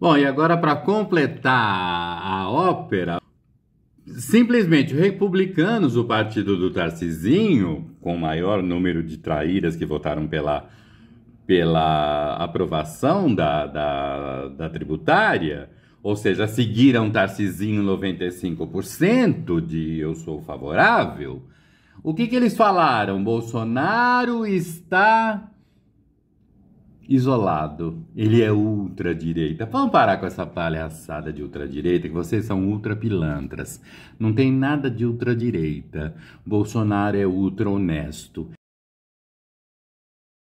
Bom, e agora para completar a ópera, simplesmente republicanos, o partido do Tarcizinho, com maior número de traíras que votaram pela, pela aprovação da, da, da tributária, ou seja, seguiram Tarcizinho 95% de eu sou favorável. O que, que eles falaram? Bolsonaro está isolado. Ele é ultradireita. Vamos parar com essa palhaçada de ultradireita, que vocês são ultrapilantras. Não tem nada de ultradireita. Bolsonaro é ultra honesto.